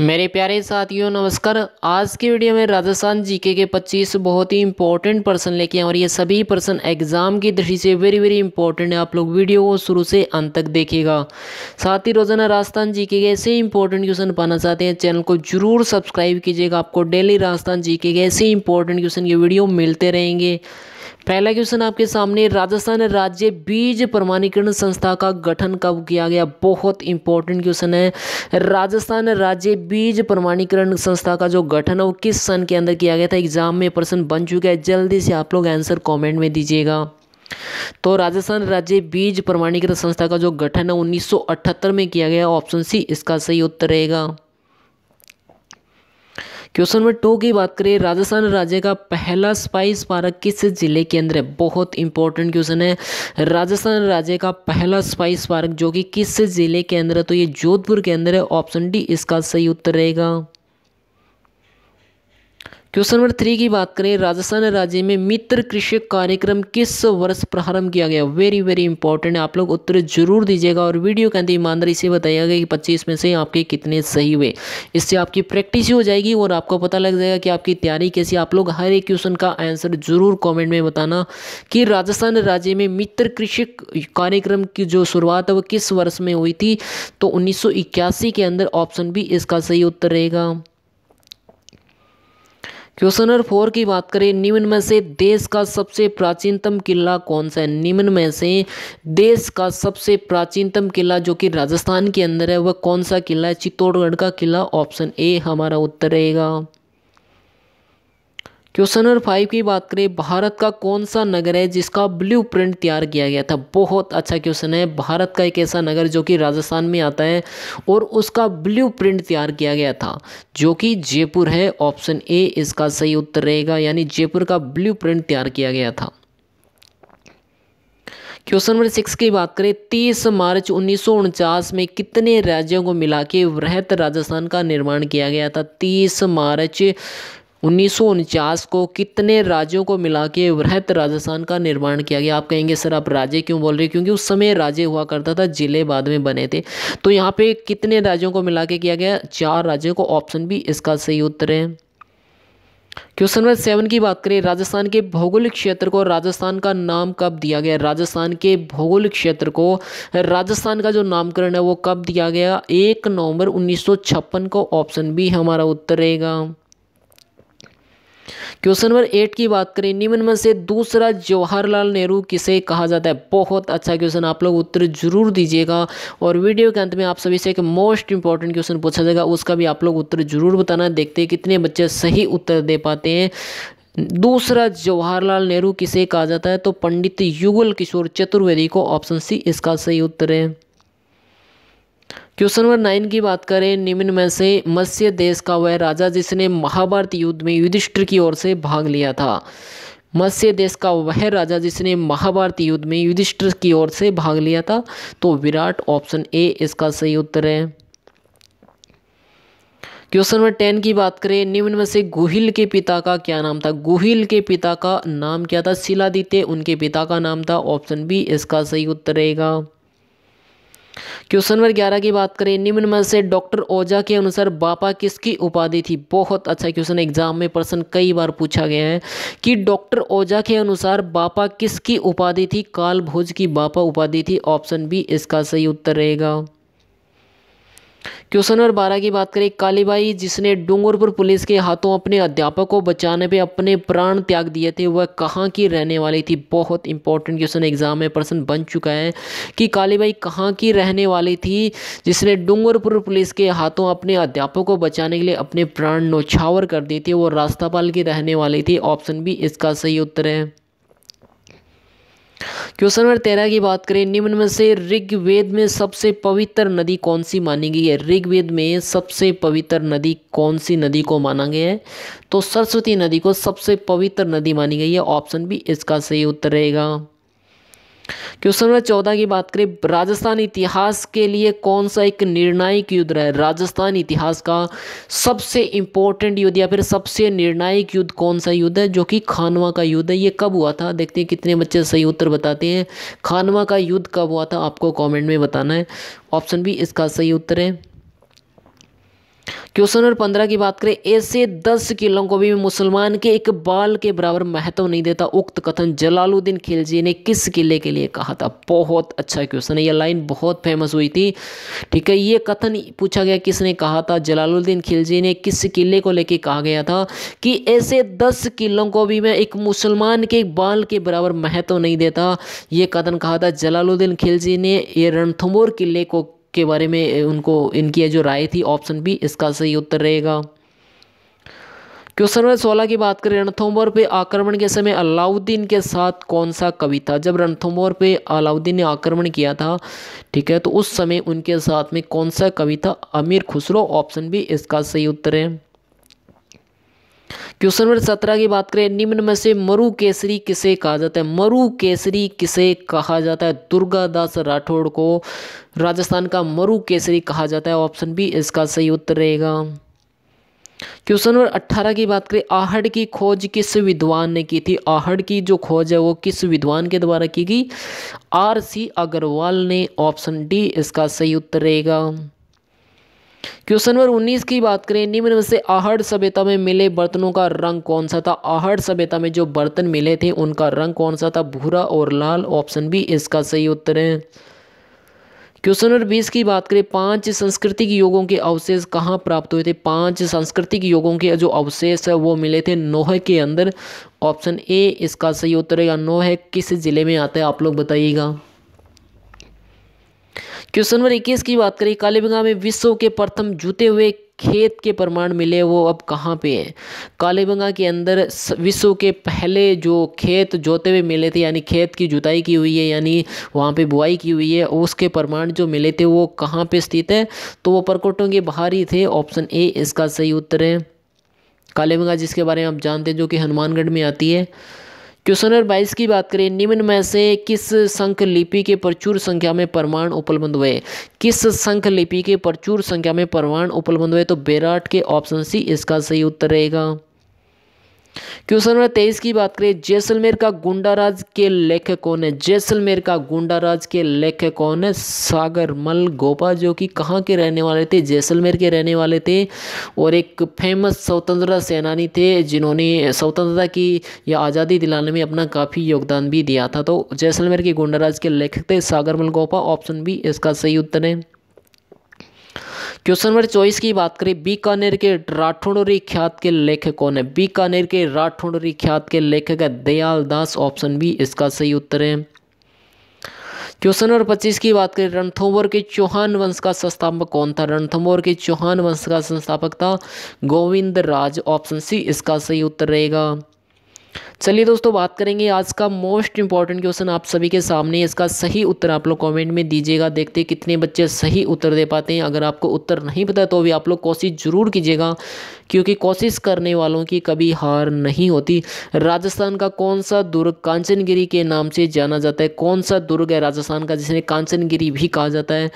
मेरे प्यारे साथियों नमस्कार आज की वीडियो में राजस्थान जीके के 25 बहुत ही इंपॉर्टेंट पर्सन लेके आए और ये सभी पर्सन एग्जाम की दृष्टि से वेरी वेरी इंपॉर्टेंट है आप लोग वीडियो को शुरू से अंत तक देखिएगा साथ ही रोजाना राजस्थान जीके के ऐसे इंपॉर्टेंट क्वेश्चन पाना चाहते हैं चैनल को जरूर सब्सक्राइब कीजिएगा आपको डेली राजस्थान जी के ऐसे इंपॉर्टेंट क्वेश्चन के वीडियो मिलते रहेंगे पहला क्वेश्चन आपके सामने राजस्थान राज्य बीज प्रमाणीकरण संस्था का गठन कब किया गया बहुत इंपॉर्टेंट क्वेश्चन है राजस्थान राज्य बीज प्रमाणीकरण संस्था का जो गठन है वो किस सन के अंदर किया गया था एग्जाम में प्रश्न बन चुका है जल्दी से आप लोग आंसर कमेंट में दीजिएगा तो राजस्थान राज्य बीज प्रमाणीकरण संस्था का जो गठन है 1978 में किया गया ऑप्शन सी इसका सही उत्तर रहेगा क्वेश्चन नंबर टू की बात करें राजस्थान राज्य का पहला स्पाई स्मारक किस जिले के अंदर है बहुत इंपॉर्टेंट क्वेश्चन है राजस्थान राज्य का पहला स्पाई स्मारक जो कि किस जिले के अंदर है तो ये जोधपुर के अंदर है ऑप्शन डी इसका सही उत्तर रहेगा क्वेश्चन नंबर थ्री की बात करें राजस्थान राज्य में मित्र कृषक कार्यक्रम किस वर्ष प्रारंभ किया गया वेरी वेरी इंपॉर्टेंट आप लोग उत्तर जरूर दीजिएगा और वीडियो के अंदर ईमानदारी से बताइएगा कि पच्चीस में से आपके कितने सही हुए इससे आपकी प्रैक्टिस हो जाएगी और आपको पता लग जाएगा कि आपकी तैयारी कैसी आप लोग हर एक क्वेश्चन का आंसर जरूर कॉमेंट में बताना कि राजस्थान राज्य में मित्र कृषक कार्यक्रम की जो शुरुआत है वो किस वर्ष में हुई थी तो उन्नीस के अंदर ऑप्शन भी इसका सही उत्तर रहेगा क्वेश्चन नंबर फोर की बात करें निम्न में से देश का सबसे प्राचीनतम किला कौन सा है निम्न में से देश का सबसे प्राचीनतम किला जो कि राजस्थान के अंदर है वह कौन सा किला है चित्तौड़गढ़ का किला ऑप्शन ए हमारा उत्तर रहेगा क्वेश्चन नंबर फाइव की बात करें भारत का कौन सा नगर है जिसका ब्लू तैयार किया गया था बहुत अच्छा क्वेश्चन है भारत का एक ऐसा नगर जो कि राजस्थान में आता है और उसका ब्लू तैयार किया गया था जो कि जयपुर है ऑप्शन ए इसका सही उत्तर रहेगा यानी जयपुर का ब्लू तैयार किया गया था क्वेश्चन नंबर सिक्स की बात करें तीस मार्च उन्नीस में कितने राज्यों को मिला के वृहत राजस्थान का निर्माण किया गया था तीस मार्च उन्नीस को कितने राज्यों को मिला के वृहत राजस्थान का निर्माण किया गया आप कहेंगे सर आप राज्य क्यों बोल रहे हैं क्योंकि उस समय राज्य हुआ करता था जिले बाद में बने थे तो यहाँ पे कितने राज्यों को मिला के किया गया चार राज्यों को ऑप्शन भी इसका सही उत्तर है क्वेश्चन नंबर सेवन की बात करें राजस्थान के भौगोलिक क्षेत्र को राजस्थान का नाम कब दिया गया राजस्थान के भौगोलिक क्षेत्र को राजस्थान का जो नामकरण है वो कब दिया गया एक नवंबर 1956 को ऑप्शन बी हमारा उत्तर रहेगा क्वेश्चन नंबर एट की बात करें निम्न में से दूसरा जवाहरलाल नेहरू किसे कहा जाता है बहुत अच्छा क्वेश्चन आप लोग उत्तर जरूर दीजिएगा और वीडियो के अंत में आप सभी से एक मोस्ट इंपॉर्टेंट क्वेश्चन पूछा जाएगा उसका भी आप लोग उत्तर जरूर बताना देखते हैं कितने बच्चे सही उत्तर दे पाते हैं दूसरा जवाहरलाल नेहरू किसे कहा जाता है तो पंडित युगल किशोर चतुर्वेदी को ऑप्शन सी इसका सही उत्तर है क्वेश्चन नंबर नाइन की बात करें निम्न में से मत्स्य देश का वह राजा जिसने महाभारत युद्ध में युधिष्ठिर की ओर से भाग लिया था मत्स्य देश का वह राजा जिसने महाभारत युद्ध में युधिष्ठिर की ओर से भाग लिया था तो विराट ऑप्शन ए इसका सही उत्तर है क्वेश्चन नंबर टेन की बात करें निम्न में से गुहिल के पिता का क्या नाम था गुहिल के पिता का नाम क्या था शिलादित्य उनके पिता का नाम था ऑप्शन बी इसका सही उत्तर रहेगा क्वेश्चन नंबर ग्यारह की बात करें निम्न में से डॉक्टर ओझा के अनुसार बापा किसकी उपाधि थी बहुत अच्छा क्वेश्चन एग्जाम में प्रश्न कई बार पूछा गया है कि डॉक्टर ओझा के अनुसार बापा किसकी उपाधि थी कालभोज की बापा उपाधि थी ऑप्शन बी इसका सही उत्तर रहेगा क्वेश्चन नंबर बारह की बात करें कालीबाई जिसने डूंगरपुर पुलिस के हाथों अपने अध्यापक को बचाने पे अपने प्राण त्याग दिए थे वह कहाँ की रहने वाली थी बहुत इंपॉर्टेंट क्वेश्चन एग्जाम में प्रश्न बन चुका है कि कालीबाई कहाँ की रहने वाली थी जिसने डूंगरपुर पुलिस के हाथों अपने अध्यापक को बचाने के लिए अपने प्राण नौछावर कर दिए थे वो रास्तापाल की रहने वाली थी ऑप्शन बी इसका सही उत्तर है क्वेश्चन नंबर तेरह की बात करें निम्न में से ऋग्वेद में सबसे पवित्र नदी कौन सी मानी गई है ऋग्वेद में सबसे पवित्र नदी कौन सी नदी को माना गया है तो सरस्वती नदी को सबसे पवित्र नदी मानी गई है ऑप्शन बी इसका सही उत्तर रहेगा क्वेश्चन नंबर चौदह की बात करें राजस्थान इतिहास के लिए कौन सा एक निर्णायक युद्ध रहा है राजस्थान इतिहास का सबसे इंपॉर्टेंट युद्ध या फिर सबसे निर्णायक युद्ध कौन सा युद्ध है जो कि खानवा का युद्ध है ये कब हुआ था देखते हैं कितने बच्चे सही उत्तर बताते हैं खानवा का युद्ध कब हुआ था आपको कॉमेंट में बताना है ऑप्शन बी इसका सही उत्तर है क्वेश्चन नंबर पंद्रह की बात करें ऐसे दस किलों को भी मुसलमान के एक बाल के बराबर महत्व नहीं देता उक्त कथन जलालुद्दीन खिलजी ने किस किले के लिए कहा था बहुत अच्छा क्वेश्चन है यह लाइन बहुत फेमस हुई थी ठीक है ये कथन पूछा गया किसने कहा था जलालुद्दीन खिलजी ने किस किले को लेकर कहा गया था कि ऐसे दस किलों को भी मैं एक मुसलमान के एक बाल के बराबर महत्व नहीं देता ये कथन कहा था जलालुद्दीन खिलजी ने ये रणथुमोर किले को के बारे में उनको इनकी जो राय थी ऑप्शन बी इसका सही उत्तर रहेगा क्वेश्चन नंबर सोलह की बात करें रणथोम्बोर पे आक्रमण के समय अलाउद्दीन के साथ कौन सा कवि था जब रणथोम्बोर पे अलाउद्दीन ने आक्रमण किया था ठीक है तो उस समय उनके साथ में कौन सा कवि था अमीर खुसरो ऑप्शन बी इसका सही उत्तर है क्वेश्चन नंबर सत्रह की बात करें निम्न में से मरु केसरी किसे कहा जाता है मरु केसरी किसे कहा जाता है दुर्गादास राठौड़ को राजस्थान का मरु केसरी कहा जाता है ऑप्शन बी इसका सही उत्तर रहेगा क्वेश्चन नंबर अट्ठारह की बात करें आहड़ की खोज किस विद्वान ने की थी आहड़ की जो खोज है वो किस विद्वान के द्वारा की गई आर सी अग्रवाल ने ऑप्शन डी इसका सही उत्तर रहेगा क्वेश्चन नंबर 19 की बात करें निम्न में से आहड़ सभ्यता में मिले बर्तनों का रंग कौन सा था आहड़ सभ्यता में जो बर्तन मिले थे उनका रंग कौन सा था भूरा और लाल ऑप्शन बी इसका सही उत्तर है क्वेश्चन नंबर बीस की बात करें पांच सांस्कृतिक योगों के अवशेष कहाँ प्राप्त हुए थे पांच सांस्कृतिक योगों के जो अवशेष है वो मिले थे नोह के अंदर ऑप्शन ए इसका सही उत्तर है या नोह किस जिले में आता है आप लोग बताइएगा क्वेश्चन नंबर इक्कीस की बात करें कालीबंगा में विश्व के प्रथम जूते हुए खेत के प्रमाण मिले वो अब कहाँ पे हैं कालीबंगा के अंदर विश्व के पहले जो खेत जोते हुए मिले थे यानी खेत की जुताई की हुई है यानी वहाँ पे बुआई की हुई है उसके प्रमाण जो मिले थे वो कहाँ पे स्थित है तो वो परकोटों के बाहर ही थे ऑप्शन ए इसका सही उत्तर है कालीबंगा जिसके बारे में आप जानते हैं जो कि हनुमानगढ़ में आती है क्वेश्चन नंबर बाईस की बात करें निम्न में से किस संख लिपि के प्रचुर संख्या में परमाण उपलब्ध हुए किस संख लिपि के प्रचुर संख्या में परमाणु उपलब्ध हुए तो बेराट के ऑप्शन सी इसका सही उत्तर रहेगा क्वेश्चन नंबर तेईस की बात करें जैसलमेर का गुंडा राज के लेखक कौन है जैसलमेर का गुंडा राज के लेखक कौन है सागर मल गोपा जो कि कहाँ के रहने वाले थे जैसलमेर के रहने वाले थे और एक फेमस स्वतंत्रता सेनानी थे जिन्होंने स्वतंत्रता की या आज़ादी दिलाने में अपना काफ़ी योगदान भी दिया था तो जैसलमेर के गुंडा राज के लेखक थे सागर मल गोपा ऑप्शन बी इसका सही उत्तर है क्वेश्चन नंबर चौबीस की बात करें बीकानेर के राठौड़री ख्यात के लेखक कौन है बीकानेर के राठौड़री ख्यात के लेखक है दयाल दास ऑप्शन बी इसका सही उत्तर है क्वेश्चन नंबर पच्चीस की बात करें रणथोबर के चौहान वंश का संस्थापक कौन था रणथोबर के चौहान वंश का संस्थापक था गोविंद राज ऑप्शन सी इसका सही उत्तर रहेगा चलिए दोस्तों बात करेंगे आज का मोस्ट इंपॉर्टेंट क्वेश्चन आप सभी के सामने इसका सही उत्तर आप लोग कमेंट में दीजिएगा देखते कितने बच्चे सही उत्तर दे पाते हैं अगर आपको उत्तर नहीं पता तो भी आप लोग कोशिश जरूर कीजिएगा क्योंकि कोशिश करने वालों की कभी हार नहीं होती राजस्थान का कौन सा दुर्ग कांचनगिरी के नाम से जाना जाता है कौन सा दुर्ग है राजस्थान का जिसे कांचनगिरी भी कहा जाता है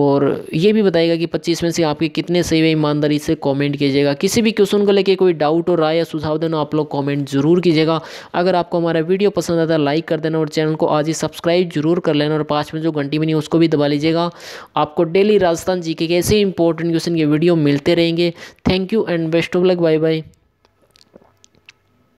और ये भी बताएगा कि पच्चीस में से आपके कितने सही व ईमानदारी से कॉमेंट कीजिएगा किसी भी क्वेश्चन को लेकर कोई डाउट और राय या सुझाव देना आप लोग कॉमेंट जरूर कीजिएगा अगर आपको हमारा वीडियो पसंद आता है लाइक कर देना और चैनल को आज ही सब्सक्राइब जरूर कर लेना और पाँच में जो घंटी बनी उसको भी दबा लीजिएगा आपको डेली राजस्थान जी के ऐसे इंपॉर्टेंट क्वेश्चन के वीडियो मिलते रहेंगे thank you and best of luck bye bye